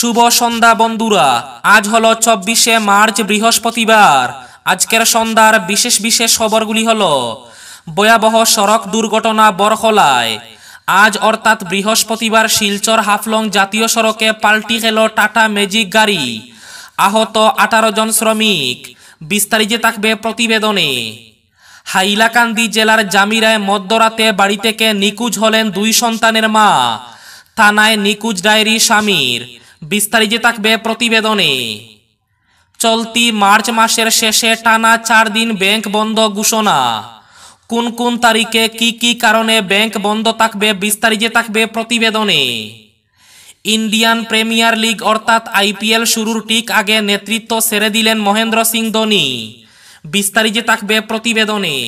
শুভ সন্ধ্যা বন্ধুরা আজ হলো চব্বিশে মার্চ বৃহস্পতিবার আজকের সন্ধ্যার বিশেষ বিশেষ খবরগুলি হল ভয়াবহ সড়ক দুর্ঘটনা বরখলায় আজ অর্থাৎ বৃহস্পতিবার শিলচর হাফলং জাতীয় সড়কে পাল্টি খেল টাটা ম্যাজিক গাড়ি আহত আঠারো জন শ্রমিক বিস্তারিত থাকবে প্রতিবেদনে হাইলাকান্দি জেলার জামিরায় মধ্যরাতে বাড়ি থেকে নিকুজ হলেন দুই সন্তানের মা থানায় নিকুজ ডায়েরি স্বামীর বিস্তারিত থাকবে প্রতিবেদনে চলতি মার্চ মাসের শেষে টানা চার দিন ব্যাংক বন্ধ ঘোষণা কোন কোন তারিখে কি কি কারণে ব্যাংক বন্ধ থাকবে বিস্তারিত থাকবে প্রতিবেদনে ইন্ডিয়ান প্রিমিয়ার লিগ অর্থাৎ আইপিএল শুরুর ঠিক আগে নেতৃত্ব ছেড়ে দিলেন মহেন্দ্র সিং ধোনি বিস্তারিত থাকবে প্রতিবেদনে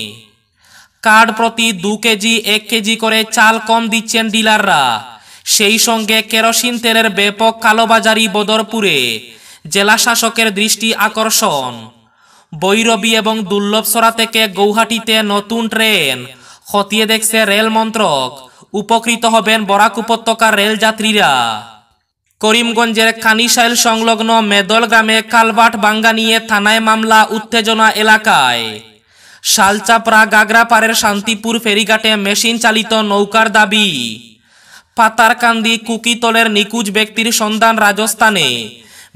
কার্ড প্রতি দু কেজি এক কেজি করে চাল কম দিচ্ছেন ডিলাররা সেই সঙ্গে কেরোসিন তেলের ব্যাপক কালোবাজারি বদরপুরে জেলা শাসকের দৃষ্টি আকর্ষণ বৈরবী এবং দুর্লভসরা থেকে গৌহাটিতে নতুন ট্রেন খতিয়ে দেখছে রেল মন্ত্রক উপকৃত হবেন বরাক উপত্যকার রেলযাত্রীরা করিমগঞ্জের খানিশাইল সংলগ্ন মেদল গ্রামে কালবাট বাঙ্গা নিয়ে থানায় মামলা উত্তেজনা এলাকায় সালচাপড়া গাগরাপাড়ের শান্তিপুর ফেরিঘাটে মেশিন চালিত নৌকার দাবি পাতারকান্দি কুকিতলের নিকুজ ব্যক্তির সন্ধান রাজস্থানে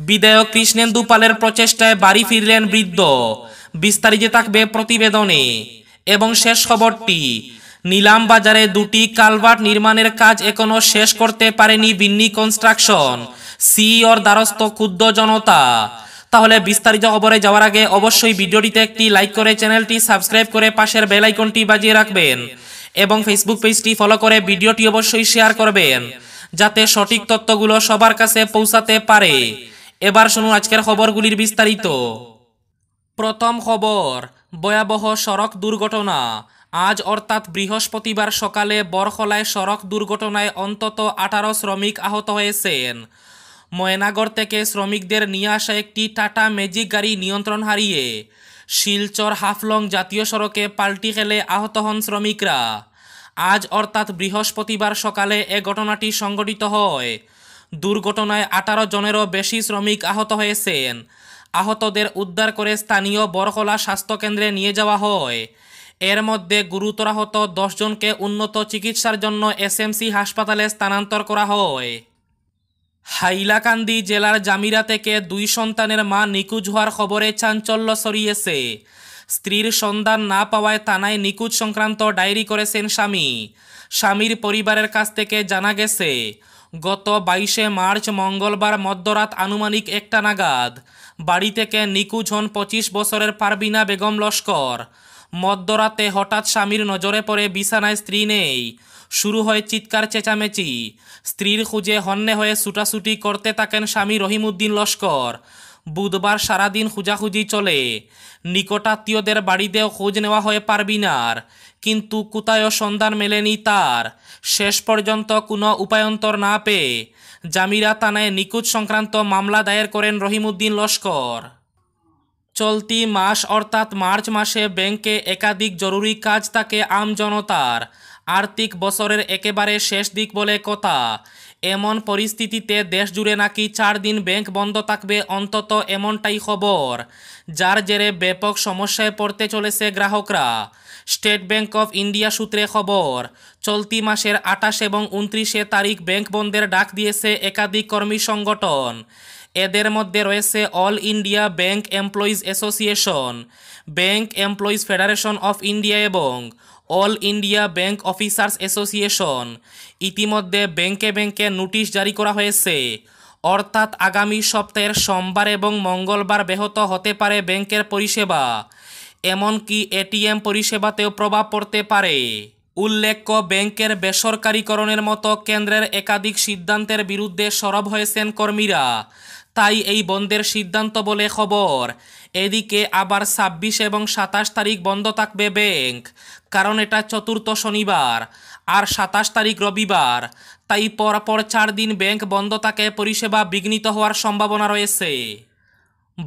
বিধায়ক কৃষ্ণেন্দু পালের প্রচেষ্টায় বাড়ি ফিরলেন বৃদ্ধ বিস্তারিত থাকবে প্রতিবেদনে এবং শেষ খবরটি নিলাম বাজারে দুটি কালভার্ট নির্মাণের কাজ এখনো শেষ করতে পারেনি বিন্নি কনস্ট্রাকশন সিইওর দ্বারস্থ ক্ষুদ্র জনতা তাহলে বিস্তারিত খবরে যাওয়ার আগে অবশ্যই ভিডিওটিতে একটি লাইক করে চ্যানেলটি সাবস্ক্রাইব করে পাশের বেল আইকনটি বাজিয়ে রাখবেন এবং ফেসবুক পেজটি ফলো করে ভিডিওটি অবশ্যই শেয়ার করবেন যাতে সঠিক তথ্যগুলো সবার কাছে পৌঁছাতে পারে এবার শুনুন আজকের খবরগুলির বিস্তারিত প্রথম খবর ভয়াবহ সড়ক দুর্ঘটনা আজ অর্থাৎ বৃহস্পতিবার সকালে বরখলায় সড়ক দুর্ঘটনায় অন্তত আঠারো শ্রমিক আহত হয়েছেন ময়নাগড় থেকে শ্রমিকদের নিয়ে আসা একটি টাটা ম্যাজিক গাড়ি নিয়ন্ত্রণ হারিয়ে শিলচর হাফলং জাতীয় সড়কে পাল্টি খেলে আহত হন শ্রমিকরা আজ অর্থাৎ বৃহস্পতিবার সকালে এ ঘটনাটি সংঘটিত হয় দুর্ঘটনায় আঠারো জনেরও বেশি শ্রমিক আহত হয়েছেন আহতদের উদ্ধার করে স্থানীয় বরকলা স্বাস্থ্যকেন্দ্রে নিয়ে যাওয়া হয় এর মধ্যে গুরুতরাহত দশজনকে উন্নত চিকিৎসার জন্য এসএমসি হাসপাতালে স্থানান্তর করা হয় হাইলাকান্দি জেলার জামিরা থেকে দুই সন্তানের মা নিকুজ হওয়ার খবরে চাঞ্চল্য সরিয়েছে স্ত্রীর সন্ধান না পাওয়ায় থানায় নিকুজ সংক্রান্ত ডায়েরি করেছেন স্বামী স্বামীর পরিবারের কাছ থেকে জানা গেছে গত বাইশে মার্চ মঙ্গলবার মধ্যরাত আনুমানিক একটা নাগাদ বাড়ি থেকে নিকুজ হন পঁচিশ বছরের পারবিনা বেগম লস্কর মধ্যরাতে হঠাৎ স্বামীর নজরে পড়ে বিছানায় স্ত্রী নেই শুরু হয় চিৎকার চেঁচামেচি স্ত্রীর খুঁজে হন্যে হয়ে ছুটাছুটি করতে থাকেন স্বামী রহিমউদ্দিন লস্কর বুধবার সারাদিন খুঁজাখুঁজি চলে নিকটাত্মীয়দের বাড়িতেও খোঁজ নেওয়া হয় পারবিনার কিন্তু কোথায়ও সন্ধান মেলেনি তার শেষ পর্যন্ত কোনো উপায়ন্তর না পেয়ে জামিরা থানায় নিকুজ সংক্রান্ত মামলা দায়ের করেন রহিমউদ্দিন লস্কর চলতি মাস অর্থাৎ মার্চ মাসে ব্যাংকে একাধিক জরুরি কাজ থাকে আমজনতার আর্থিক বছরের একেবারে শেষ দিক বলে কথা এমন পরিস্থিতিতে দেশ জুড়ে নাকি চার দিন ব্যাংক বন্ধ থাকবে অন্তত এমনটাই খবর যার জেরে ব্যাপক সমস্যায় পড়তে চলেছে গ্রাহকরা স্টেট ব্যাংক অফ ইন্ডিয়া সূত্রে খবর চলতি মাসের আঠাশ এবং উনত্রিশে তারিখ ব্যাংক বন্ধের ডাক দিয়েছে একাধিক কর্মী সংগঠন এদের মধ্যে রয়েছে all India bank employees association bank employees federation of India এবং all India bank officers association ইতিমধ্যে ব্যাংকে ব্যাংকে নোটিশ জারি করা হয়েছে অর্থাৎ আগামী সপ্তাহের সোমবার এবং মঙ্গলবার ব্যাহত হতে পারে ব্যাংকের পরিষেবা এমনকি এটিএম পরিষেবাতেও প্রভাব পড়তে পারে উল্লেখ্য ব্যাংকের বেসরকারীকরণের মতো কেন্দ্রের একাধিক সিদ্ধান্তের বিরুদ্ধে সরব হয়েছেন কর্মীরা তাই এই বন্ধের সিদ্ধান্ত বলে খবর এদিকে আবার ছাব্বিশ এবং সাতাশ তারিখ বন্ধ থাকবে ব্যাংক কারণ এটা চতুর্থ শনিবার আর সাতাশ তারিখ রবিবার তাই পরপর চার দিন ব্যাংক বন্ধ থাকে পরিষেবা বিঘ্নিত হওয়ার সম্ভাবনা রয়েছে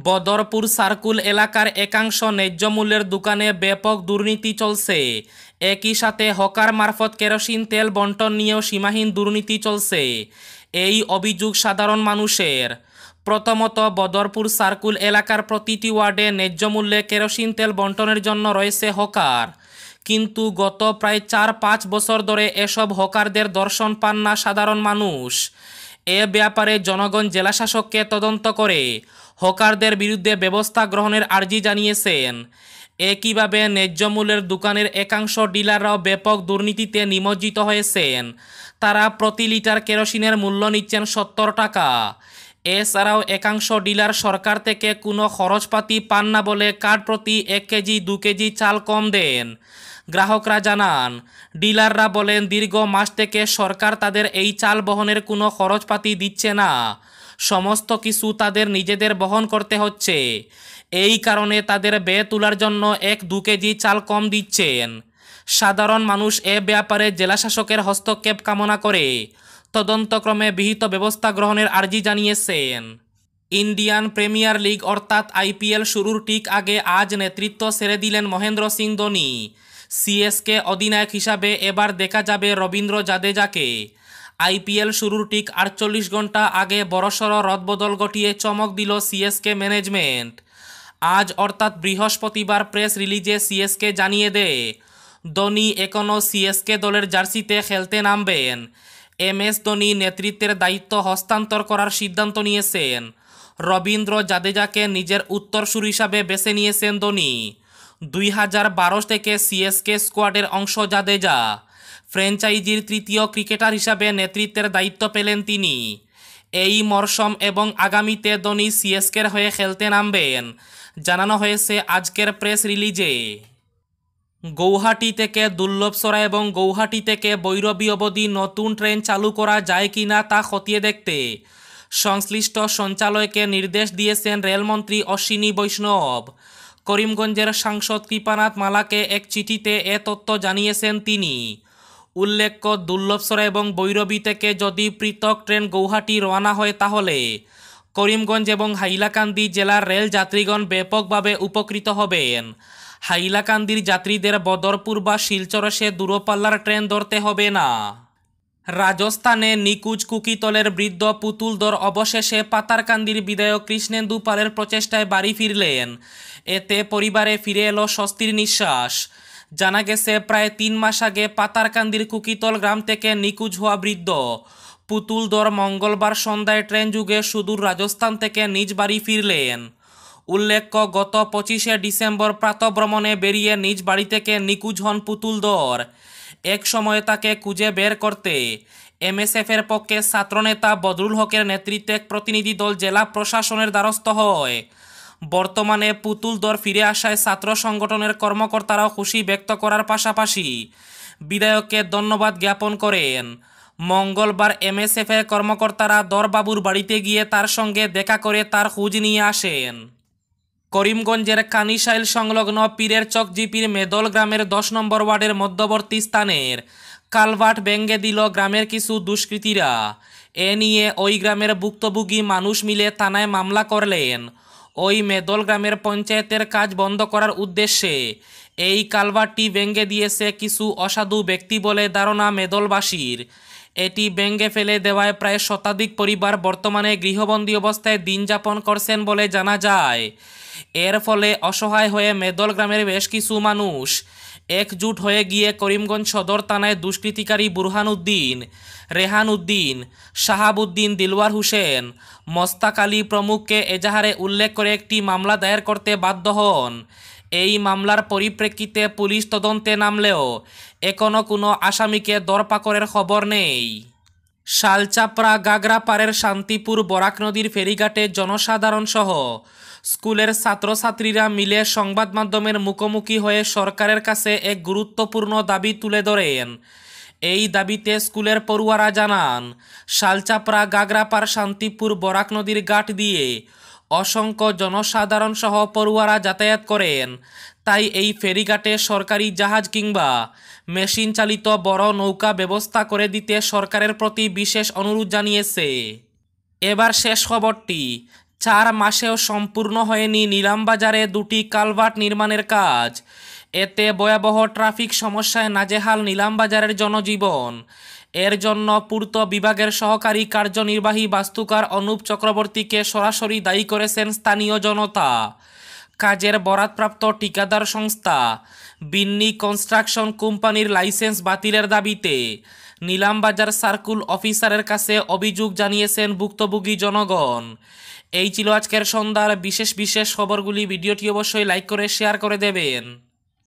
বদরপুর সার্কুল এলাকার একাংশ ন্যায্য মূল্যের দোকানে ব্যাপক দুর্নীতি চলছে একই সাথে হকার মারফত কেরোসিন তেল বন্টন নিয়েও সীমাহীন দুর্নীতি চলছে এই অভিযোগ সাধারণ মানুষের প্রথমত বদরপুর সার্কুল এলাকার প্রতিটি ওয়ার্ডে ন্যায্য মূল্যে কেরোসিন তেল বন্টনের জন্য রয়েছে হকার কিন্তু গত প্রায় চার পাঁচ বছর ধরে এসব হকারদের দর্শন পান না সাধারণ মানুষ এ ব্যাপারে জনগণ জেলাশাসককে তদন্ত করে হকারদের বিরুদ্ধে ব্যবস্থা গ্রহণের আর্জি জানিয়েছেন একইভাবে ন্যায্য মূল্যের দোকানের একাংশ ডিলাররাও ব্যাপক দুর্নীতিতে নিমজ্জিত হয়েছেন তারা প্রতি লিটার কেরোসিনের মূল্য নিচ্ছেন সত্তর টাকা এছাড়াও একাংশ ডিলার সরকার থেকে কোনো খরচপাতি পান না বলে কার্ড প্রতি এক কেজি দু কেজি চাল কম দেন গ্রাহকরা জানান ডিলাররা বলেন দীর্ঘ মাস থেকে সরকার তাদের এই চাল বহনের কোনো খরচপাতি দিচ্ছে না সমস্ত কিছু তাদের নিজেদের বহন করতে হচ্ছে এই কারণে তাদের বে তোলার জন্য এক দু কেজি চাল কম দিচ্ছেন সাধারণ মানুষ এ ব্যাপারে জেলাশাসকের হস্তক্ষেপ কামনা করে তদন্তক্রমে বিহিত ব্যবস্থা গ্রহণের আর্জি জানিয়েছেন ইন্ডিয়ান প্রিমিয়ার লিগ অর্থাৎ আইপিএল শুরুর ঠিক আগে আজ নেতৃত্ব সেরে দিলেন মহেন্দ্র সিং ধোনি সিএসকে অধিনায়ক হিসাবে এবার দেখা যাবে রবীন্দ্র জাদেজাকে আইপিএল শুরুর ঠিক আটচল্লিশ ঘন্টা আগে বড়সর রদবদল ঘটিয়ে চমক দিল সিএসকে ম্যানেজমেন্ট আজ অর্থাৎ বৃহস্পতিবার প্রেস রিলিজে সিএসকে জানিয়ে দেয় ধোনি এখনও সিএসকে দলের জার্সিতে খেলতে নামবেন এম এস ধোনি নেতৃত্বের দায়িত্ব হস্তান্তর করার সিদ্ধান্ত নিয়েছেন রবীন্দ্র জাদেজাকে নিজের উত্তরসুর হিসাবে বেছে নিয়েছেন ধোনি দুই হাজার বারো থেকে সিএসকে স্কোয়াডের অংশ জাদেজা ফ্র্যাঞ্চাইজির তৃতীয় ক্রিকেটার হিসাবে নেতৃত্বের দায়িত্ব পেলেন তিনি এই মরসম এবং আগামীতে ধোনি সিএসকের হয়ে খেলতে নামবেন জানানো হয়েছে আজকের প্রেস রিলিজে গৌহাটি থেকে দুর্লভসরা এবং গৌহাটি থেকে বৈরবী অবধি নতুন ট্রেন চালু করা যায় কি না তা খতিয়ে দেখতে সংশ্লিষ্ট সঞ্চালয়কে নির্দেশ দিয়েছেন রেলমন্ত্রী অশ্বিনী বৈষ্ণব করিমগঞ্জের সাংসদ কৃপানাথ মালাকে এক চিঠিতে এ তথ্য জানিয়েছেন তিনি উল্লেখ্য দুর্লভসরা এবং বৈরবী থেকে যদি পৃথক ট্রেন গৌহাটি রওনা হয় তাহলে করিমগঞ্জ এবং হাইলাকান্দি জেলার রেল যাত্রীগণ ব্যাপকভাবে উপকৃত হবেন হাইলাকান্দির যাত্রীদের বদরপুর বা শিলচরসে দূরপাল্লার ট্রেন ধরতে হবে না রাজস্থানে নিকুজ কুকিতলের বৃদ্ধ পুতুল দর অবশেষে পাতারকান্দির বিধায়ক কৃষ্ণেন্দু পালের প্রচেষ্টায় বাড়ি ফিরলেন এতে পরিবারে ফিরে এলো স্বস্তির নিঃশ্বাস জানা গেছে প্রায় তিন মাস আগে পাতারকান্দির কুকিতল গ্রাম থেকে নিকুজ হওয়া বৃদ্ধ পুতুল দর মঙ্গলবার সন্ধ্যায় ট্রেন যুগে সুদূর রাজস্থান থেকে নিজ বাড়ি ফিরলেন উল্লেখ্য গত পঁচিশে ডিসেম্বর প্রাতভ্রমণে বেরিয়ে নিজ বাড়ি থেকে নিকুজ হন পুতুল দর এক সময়ে তাকে খুঁজে বের করতে এমএসএফের পক্ষে ছাত্রনেতা বদরুল হকের নেতৃত্বে এক প্রতিনিধি দল জেলা প্রশাসনের দ্বারস্থ হয় বর্তমানে পুতুল দর ফিরে আসায় ছাত্র সংগঠনের কর্মকর্তারাও খুশি ব্যক্ত করার পাশাপাশি বিধায়ককে ধন্যবাদ জ্ঞাপন করেন মঙ্গলবার এমএসএফের কর্মকর্তারা দরবাবুর বাড়িতে গিয়ে তার সঙ্গে দেখা করে তার খোঁজ নিয়ে আসেন করিমগঞ্জের কানিশাইল সংলগ্ন পীরের চক জিপির মেদল গ্রামের দশ নম্বর ওয়ার্ডের মধ্যবর্তী স্থানের কালভাট ব্যঙ্গে দিল গ্রামের কিছু দুষ্কৃতীরা এ নিয়ে ওই গ্রামের ভুক্তভোগী মানুষ মিলে থানায় মামলা করলেন ওই মেদল গ্রামের পঞ্চায়েতের কাজ বন্ধ করার উদ্দেশ্যে এই কালভাটটি ব্যঙ্গে দিয়েছে কিছু অসাধু ব্যক্তি বলে ধারণা মেদলবাসীর এটি ব্যঙ্গে ফেলে দেওয়ায় প্রায় শতাধিক পরিবার বর্তমানে গৃহবন্দী অবস্থায় দিন যাপন করছেন বলে জানা যায় এর ফলে অসহায় হয়ে মেদল গ্রামের বেশ কিছু মানুষ একজুট হয়ে গিয়ে করিমগঞ্জ সদর থানায় দুষ্কৃতিকারী বুরহান উদ্দিন রেহান উদ্দিন শাহাবুদ্দিন দিলওয়ার হুসেন মস্তাক আলী প্রমুখকে এজাহারে উল্লেখ করে একটি মামলা দায়ের করতে বাধ্য হন এই মামলার পরিপ্রেক্ষিতে পুলিশ তদন্তে নামলেও এখনও কোনো আসামিকে দরপাকরের খবর নেই শালচাপড়া গাগরাপাড়ের শান্তিপুর বরাক নদীর ফেরিঘাটে জনসাধারণসহ স্কুলের ছাত্রছাত্রীরা মিলে সংবাদ মাধ্যমের মুখোমুখি হয়ে সরকারের কাছে এক গুরুত্বপূর্ণ দাবি তুলে ধরেন এই দাবিতে স্কুলের পড়ুয়ারা জানান শালচাপড়া গাগরাপার শান্তিপুর বরাক নদীর গাঠ দিয়ে অসংখ্য জনসাধারণ সহ পড়ুয়ারা যাতায়াত করেন তাই এই ফেরিঘাটে সরকারি জাহাজ কিংবা মেশিন চালিত বড় নৌকা ব্যবস্থা করে দিতে সরকারের প্রতি বিশেষ অনুরোধ জানিয়েছে এবার শেষ খবরটি চার মাসেও সম্পূর্ণ হয়নি নিলামবাজারে দুটি কালভার্ট নির্মাণের কাজ এতে ভয়াবহ ট্রাফিক সমস্যায় নাজেহাল নিলামবাজারের জনজীবন এর জন্য পূর্ত বিভাগের সহকারী কার্যনির্বাহী বাস্তুকার অনুপ চক্রবর্তীকে সরাসরি দায়ী করেছেন স্থানীয় জনতা কাজের বরাদপ্রাপ্ত ঠিকাদার সংস্থা বিন্নি কনস্ট্রাকশন কোম্পানির লাইসেন্স বাতিলের দাবিতে নিলামবাজার সার্কুল অফিসারের কাছে অভিযোগ জানিয়েছেন ভুক্তভোগী জনগণ এই ছিল আজকের সন্ধ্যার বিশেষ বিশেষ খবরগুলি ভিডিওটি অবশ্যই লাইক করে শেয়ার করে দেবেন